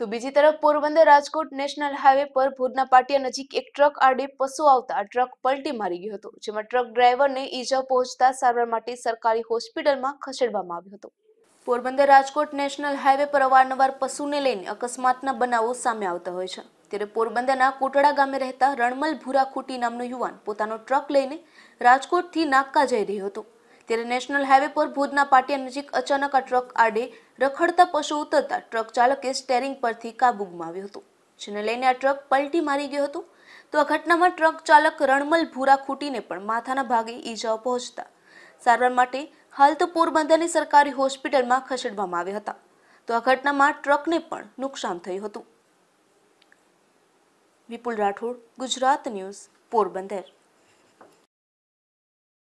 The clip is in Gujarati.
તો બીજી તરફ પોરબંદર રાજકોટ નેશનલ હાઈવે પર ભૂરના પાટિયા નજીક એક ટ્રક આડે પશુ આવતા ટ્રક પલટી મારી ગયો હતો જેમાં ટ્રક ડ્રાઈવરને ઈજા પહોંચતા સારવાર માટે સરકારી હોસ્પિટલમાં ખસેડવામાં આવ્યો હતો પોરબંદર રાજકોટ નેશનલ હાઈવે પર અવારનવાર પશુને લઈને અકસ્માતના બનાવો સામે આવતા હોય છે ત્યારે પોરબંદરના કોટડા ગામે રહેતા રણમલ ભૂરાખુટી નામનો યુવાન પોતાનો ટ્રક લઈને રાજકોટથી નાક્કા જઈ રહ્યો હતો ત્યારે નેશનલ હાઈવે પર ભુજના પાટિયા નજીક અચાનક આ ટ્રક આડે રખડતા પશુ ઉતરતા ટ્રક ચાલકે સ્ટેરિંગ પરથી કાબુ ગુમાવ્યું હતું જેને લઈને આ ટ્રક પલટી મારી ગયો હતો તો આ ઘટનામાં ટ્રક ચાલક રણમલ ભૂરા ખૂટીને પણ માથાના ભાગે ઈજાઓ પહોંચતા સારવાર માટે હાલ તો પોરબંદરની સરકારી હોસ્પિટલમાં ખસેડવામાં આવ્યા હતા તો આ ઘટનામાં ટ્રકને પણ નુકસાન થયું હતું વિપુલ રાઠોડ ગુજરાત ન્યૂઝ પોરબંદર